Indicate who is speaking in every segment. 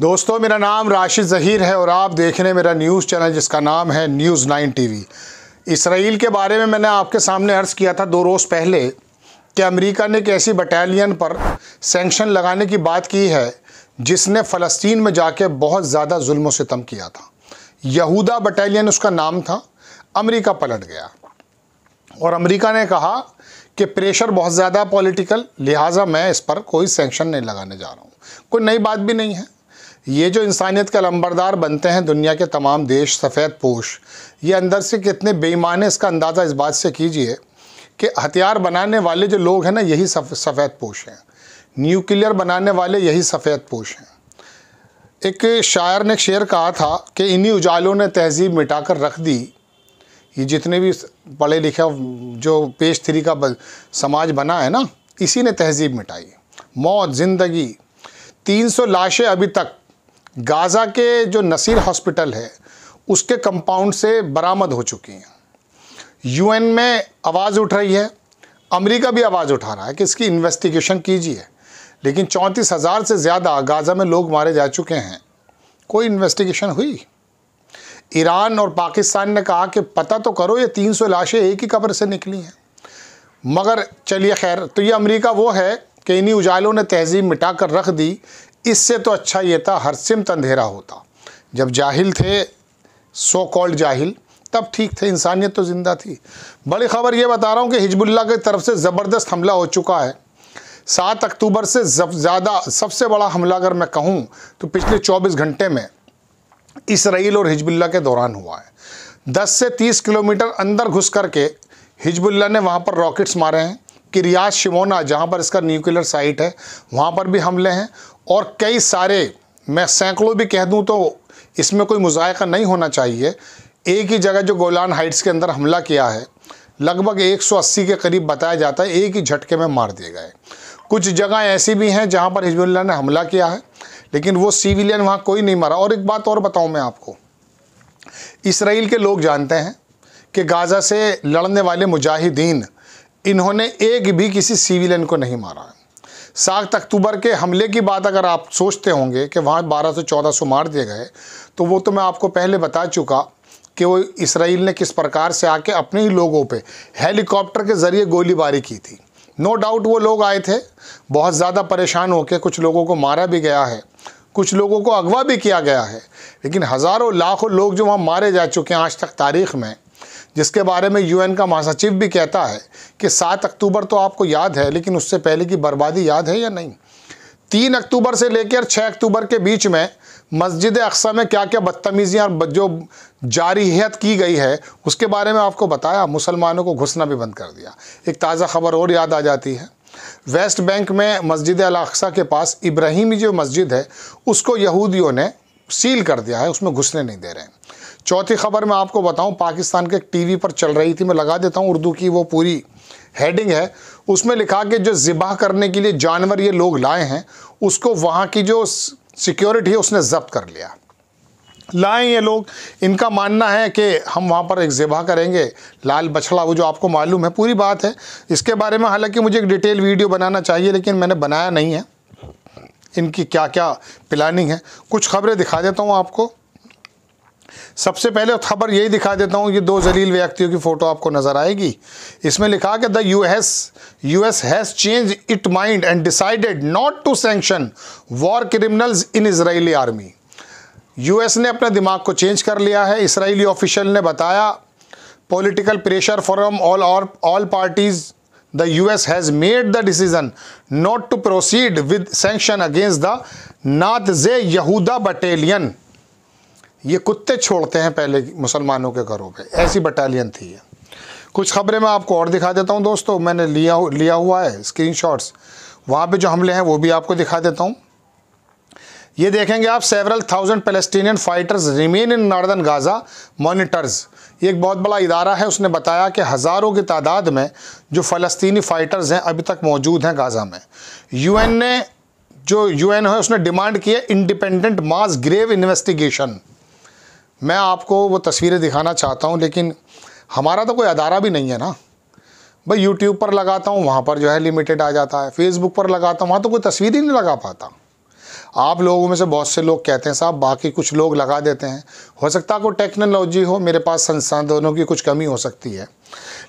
Speaker 1: दोस्तों मेरा नाम राशिद ज़हीर है और आप देख रहे हैं मेरा न्यूज़ चैनल जिसका नाम है न्यूज़ नाइन टीवी इसराइल के बारे में मैंने आपके सामने अर्ज़ किया था दो रोज़ पहले कि अमेरिका ने एक ऐसी बटालियन पर सेंक्शन लगाने की बात की है जिसने फ़लस्तीन में जाके बहुत ज़्यादा जुल्म सितम किया था यहूदा बटालियन उसका नाम था अमरीका पलट गया और अमरीका ने कहा कि प्रेशर बहुत ज़्यादा पॉलिटिकल लिहाजा मैं इस पर कोई सेंक्शन नहीं लगाने जा रहा हूँ कोई नई बात भी नहीं है ये जो इंसानियत का लंबरदार बनते हैं दुनिया के तमाम देश सफ़ेद पोश ये अंदर से कितने बेईमान इसका अंदाज़ा इस बात से कीजिए कि हथियार बनाने वाले जो लोग हैं ना यही सफ़ेद पोश हैं न्यूक्लियर बनाने वाले यही सफ़ेद पोश हैं एक शायर ने शेर कहा था कि इन्हीं उजालों ने तहजीब मिटाकर रख दी ये जितने भी पढ़े लिखे जो पेश थ्री का समाज बना है ना इसी ने तहजीब मिटाई मौत ज़िंदगी 300 लाशें अभी तक गाज़ा के जो नसीर हॉस्पिटल है उसके कंपाउंड से बरामद हो चुकी हैं यूएन में आवाज़ उठ रही है अमेरिका भी आवाज़ उठा रहा है कि इसकी इन्वेस्टिगेशन कीजिए लेकिन चौंतीस हज़ार से ज़्यादा गाज़ा में लोग मारे जा चुके हैं कोई इन्वेस्टिगेशन हुई ईरान और पाकिस्तान ने कहा कि पता तो करो ये तीन सौ लाशें एक ही कब्र से निकली हैं मगर चलिए खैर तो ये अमेरिका वो है कि इन्हीं उजालों ने तहजीब मिटा कर रख दी इससे तो अच्छा ये था हरसिमत अंधेरा होता जब जाहिल थे सो कॉल्ड जाहिल तब ठीक थे इंसानियत तो ज़िंदा थी बड़ी ख़बर ये बता रहा हूँ कि हिजबुल्ला की तरफ से ज़बरदस्त हमला हो चुका है सात अक्टूबर से ज़्यादा सबसे बड़ा हमला अगर मैं कहूँ तो पिछले चौबीस घंटे में इसराइल और हिजबुल्ला के दौरान हुआ है दस से तीस किलोमीटर अंदर घुस करके हिजबुल्ला ने वहाँ पर रॉकेट्स मारे हैं कि रियाज शिमोना जहाँ पर इसका न्यूक्लियर साइट है वहाँ पर भी हमले हैं और कई सारे मैं सैकड़ों भी कह दूं तो इसमें कोई मुजायका नहीं होना चाहिए एक ही जगह जो गोलान हाइट्स के अंदर हमला किया है लगभग 180 के करीब बताया जाता है एक ही झटके में मार दिए गए कुछ जगह ऐसी भी हैं जहां पर हिजबुल्ला ने हमला किया है लेकिन वो सिविलियन वहां कोई नहीं मारा और एक बात और बताऊं मैं आपको इसराइल के लोग जानते हैं कि गाज़ा से लड़ने वाले मुजाहिदीन इन्होंने एक भी किसी सिविलियन को नहीं मारा सात अक्टूबर के हमले की बात अगर आप सोचते होंगे कि वहाँ बारह सौ चौदह सौ मार दिए गए तो वो तो मैं आपको पहले बता चुका कि वो इसराइल ने किस प्रकार से आके अपने ही लोगों पे हेलीकॉप्टर के ज़रिए गोलीबारी की थी नो no डाउट वो लोग आए थे बहुत ज़्यादा परेशान होकर कुछ लोगों को मारा भी गया है कुछ लोगों को अगवा भी किया गया है लेकिन हज़ारों लाखों लोग जो वहाँ मारे जा चुके हैं आज तक तारीख़ में जिसके बारे में यूएन का महासचिव भी कहता है कि सात अक्टूबर तो आपको याद है लेकिन उससे पहले की बर्बादी याद है या नहीं तीन अक्टूबर से लेकर छः अक्टूबर के बीच में मस्जिद अक्सा में क्या क्या बदतमीज़ियाँ जो जारीहत की गई है उसके बारे में आपको बताया मुसलमानों को घुसना भी बंद कर दिया एक ताज़ा ख़बर और याद आ जाती है वेस्ट बैंक में मस्जिद अलाक्सा के पास इब्राहिमी जो मस्जिद है उसको यहूदियों ने सील कर दिया है उसमें घुसने नहीं दे रहे हैं चौथी खबर मैं आपको बताऊं पाकिस्तान के टीवी पर चल रही थी मैं लगा देता हूं उर्दू की वो पूरी हेडिंग है उसमें लिखा कि जो ज़िबा करने के लिए जानवर ये लोग लाए हैं उसको वहाँ की जो सिक्योरिटी है उसने जब्त कर लिया लाए ये लोग इनका मानना है कि हम वहाँ पर एक ज़िबा करेंगे लाल बछड़ा वो जो आपको मालूम है पूरी बात है इसके बारे में हालांकि मुझे एक डिटेल वीडियो बनाना चाहिए लेकिन मैंने बनाया नहीं है इनकी क्या क्या प्लानिंग है कुछ खबरें दिखा देता हूँ आपको सबसे पहले खबर यही दिखा देता हूँ ये दो जलील व्यक्तियों की फ़ोटो आपको नज़र आएगी इसमें लिखा कि the U S U S has change it mind and decided not to sanction war criminals in Israeli army US ने अपने दिमाग को चेंज कर लिया है इसराइली ऑफिशियल ने बताया political pressure from all all parties as has made the decision not to proceed with sanction against the Netzah Yehuda battalion ये कुत्ते छोड़ते हैं पहले मुसलमानों के घरों पे ऐसी बटालियन थी ये कुछ खबरें मैं आपको और दिखा देता हूँ दोस्तों मैंने लिया लिया हुआ है स्क्रीन शॉट्स वहाँ पर जो हमले हैं वो भी आपको दिखा देता हूँ ये देखेंगे आप several thousand Palestinian fighters remain in northern Gaza monitors ये एक बहुत बड़ा इदारा है उसने बताया कि हज़ारों की तादाद में जो फ़लस्तीनी फ़ाइटर्स हैं अभी तक मौजूद हैं गाज़ा में यूएन ने जो यूएन है उसने डिमांड किया इंडिपेंडेंट मास ग्रेव इन्वेस्टिगेशन मैं आपको वो तस्वीरें दिखाना चाहता हूँ लेकिन हमारा तो कोई अदारा भी नहीं है ना भाई यूट्यूब पर लगाता हूँ वहाँ पर जो है लिमिटेड आ जाता है फेसबुक पर लगाता हूँ वहाँ तो कोई तस्वीर ही नहीं लगा पाता आप लोगों में से बहुत से लोग कहते हैं साहब बाकी कुछ लोग लगा देते हैं हो सकता है कोई टेक्नोलॉजी हो मेरे पास संसाधनों की कुछ कमी हो सकती है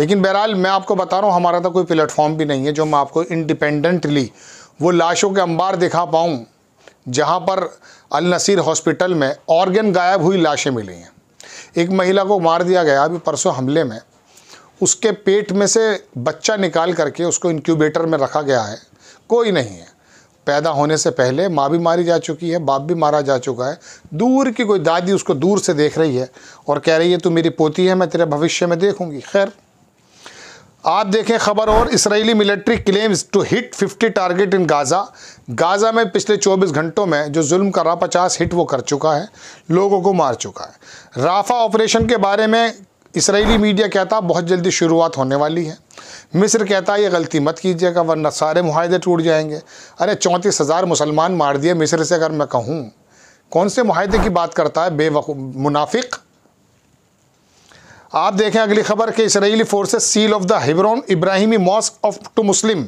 Speaker 1: लेकिन बहरहाल मैं आपको बता रहा हूँ हमारा तो कोई प्लेटफॉर्म भी नहीं है जो मैं आपको इंडिपेंडेंटली वो लाशों के अंबार दिखा पाऊँ जहां पर अल नसीर हॉस्पिटल में ऑर्गन गायब हुई लाशें मिली हैं एक महिला को मार दिया गया अभी परसों हमले में उसके पेट में से बच्चा निकाल करके उसको इनक्यूबेटर में रखा गया है कोई नहीं है पैदा होने से पहले माँ भी मारी जा चुकी है बाप भी मारा जा चुका है दूर की कोई दादी उसको दूर से देख रही है और कह रही है तू मेरी पोती है मैं तेरे भविष्य में देखूँगी खैर आप देखें खबर और Israeli military claims to hit 50 target in Gaza Gaza में पिछले 24 घंटों में जो जुल्म कर रहा पचास हिट वो कर चुका है लोगों को मार चुका है राफा ऑपरेशन के बारे में इसराइली मीडिया कहता बहुत जल्दी शुरुआत होने वाली है मिस्र कहता है ये गलती मत कीजिएगा वरना सारे माहदे टूट जाएंगे अरे चौंतीस हज़ार मुसलमान मार दिए मिस्र से अगर मैं कहूँ कौन से माहदे की बात करता है बेवकू मुनाफिक आप देखें अगली खबर कि Israeli forces seal off the Hebron Ibrahimi mosque off to Muslim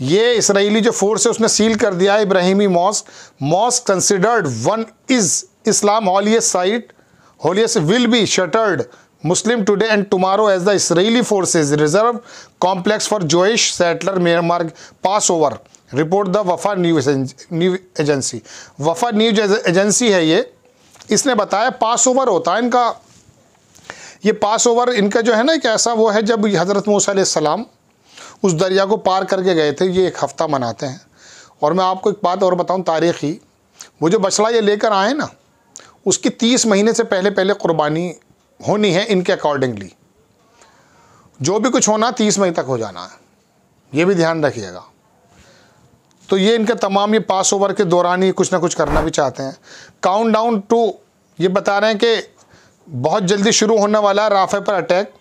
Speaker 1: ये इसराइली जो फोर्स है उसने सील कर दिया है Ibrahimi mosque mosque considered one is Islam holiest site holiest will be shuttered Muslim today and tomorrow as the Israeli Israeli reserve complex for Jewish settler settler Passover report the Wafa news new agency Wafa news agency है ये इसने बताया पास over होता है इनका ये पास over इनका जो है ना एक ऐसा वो है जब हज़रत मूसम उस दरिया को पार करके गए थे ये एक हफ़्ता मनाते हैं और मैं आपको एक बात और बताऊँ तारीख़ी वो जो बछड़ा ये लेकर आए ना उसकी तीस महीने से पहले पहले कुर्बानी होनी है इनके अकॉर्डिंगली जो भी कुछ होना तीस मई तक हो जाना है ये भी ध्यान रखिएगा तो ये इनका तमाम ये पास ओवर के दौरान ही कुछ ना कुछ करना भी चाहते हैं काउंट डाउन टू ये बता रहे हैं कि बहुत जल्दी शुरू होने वाला है राफे पर attack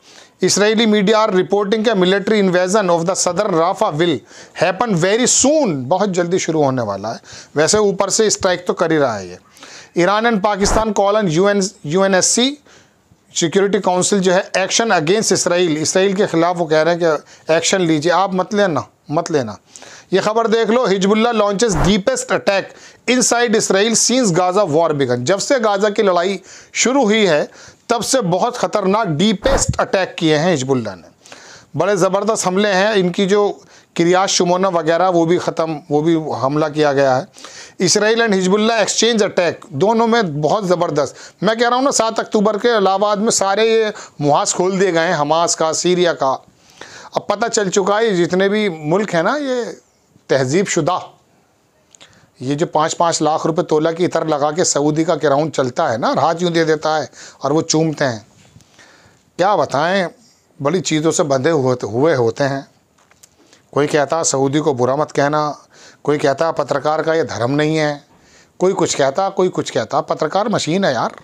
Speaker 1: Israeli media are reporting के military invasion of the southern Rafah will happen very soon बहुत जल्दी शुरू होने वाला है वैसे ऊपर से स्ट्राइक तो कर ही रहा है ये Iran and Pakistan call N U N U N S C security council जो है एक्शन अगेंस्ट इसराइल इसराइल के ख़िलाफ़ वो कह रहे हैं कि एक्शन लीजिए आप मत लेना मत लेना ये खबर देख लो Hezbollah launches deepest attack inside Israel since Gaza war began जब से गाज़ा की लड़ाई शुरू हुई है तब से बहुत ख़तरनाक डीपेस्ट अटैक किए हैं हिजबुल्ला ने बड़े ज़बरदस्त हमले हैं इनकी जो क्रिया शुमोना वगैरह वो भी ख़त्म वो भी हमला किया गया है Israel and Hezbollah exchange attack दोनों में बहुत ज़बरदस्त मैं कह रहा हूँ ना सात अक्टूबर के इलाहाबाद में सारे ये मुहास खोल दिए गए हैं हमास का सीरिया का अब पता चल चुका है जितने भी मुल्क हैं ना ये तहजीब शुदा ये जो पाँच पाँच लाख रुपए तोला की इतर लगा के सऊदी का किराउंड चलता है ना राज यूँ दे देता है और वो चूमते हैं क्या बताएं बड़ी चीज़ों से बंधे हुए हुए होते हैं कोई कहता सऊदी को बुरा मत कहना कोई कहता पत्रकार का ये धर्म नहीं है कोई कुछ कहता कोई कुछ कहता पत्रकार मशीन है यार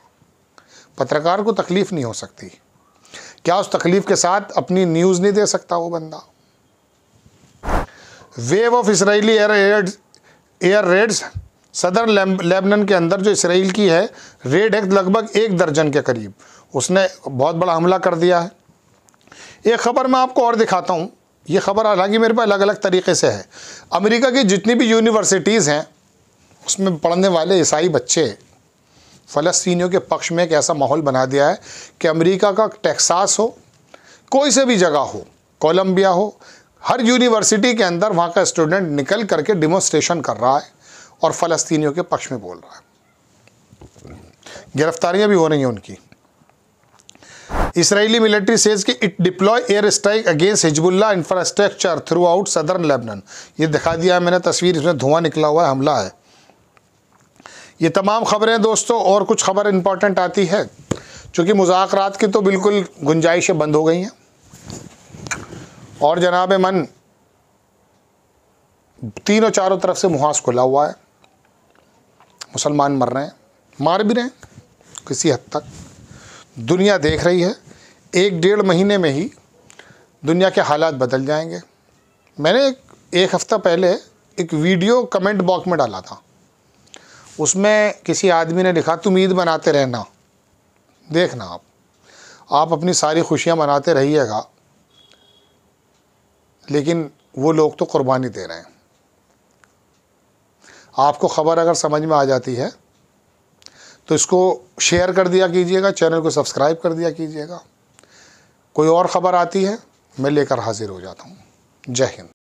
Speaker 1: पत्रकार को तकलीफ़ नहीं हो सकती क्या उस तकलीफ़ के साथ अपनी न्यूज़ नहीं दे सकता वो बंदा wave of Israeli air air raids south Lebanon के अंदर जो इसराइल की है रेड है लगभग एक दर्जन के करीब उसने बहुत बड़ा हमला कर दिया है एक ख़बर मैं आपको और दिखाता हूँ ये ख़बर हालांकि मेरे पास अलग अलग तरीके से है अमेरिका की जितनी भी यूनिवर्सिटीज़ हैं उसमें पढ़ने वाले ईसाई बच्चे फलस्तियों के पक्ष में एक ऐसा माहौल बना दिया है कि अमेरिका का टेक्सास हो कोई से भी जगह हो कोलंबिया हो हर यूनिवर्सिटी के अंदर वहाँ का स्टूडेंट निकल करके डिमोस्ट्रेशन कर रहा है और फ़लस्तीनियों के पक्ष में बोल रहा है गिरफ्तारियां भी हो रही हैं उनकी इसराइली मिलिट्री सेज कि it deploy air strike against Hezbollah infrastructure throughout southern Lebanon ये दिखा दिया है मैंने तस्वीर इसमें धुआं निकला हुआ है हमला है ये तमाम खबरें दोस्तों और कुछ खबर इंपॉर्टेंट आती है चूंकि मुजाकरात की तो बिल्कुल गुंजाइशें बंद हो गई हैं और जनाब मन तीनों चारों तरफ से मुहास खुला हुआ है मुसलमान मर रहे हैं मार भी रहे हैं किसी हद तक दुनिया देख रही है एक डेढ़ महीने में ही दुनिया के हालात बदल जाएंगे मैंने एक, एक हफ़्ता पहले एक वीडियो कमेंट बॉक्स में डाला था उसमें किसी आदमी ने लिखा तुम ईद मनाते रहना देखना आप आप अपनी सारी खुशियाँ मनाते रहिएगा लेकिन वो लोग तो कुर्बानी दे रहे हैं आपको ख़बर अगर समझ में आ जाती है तो इसको शेयर कर दिया कीजिएगा चैनल को सब्सक्राइब कर दिया कीजिएगा कोई और ख़बर आती है मैं लेकर हाज़िर हो जाता हूँ जय हिंद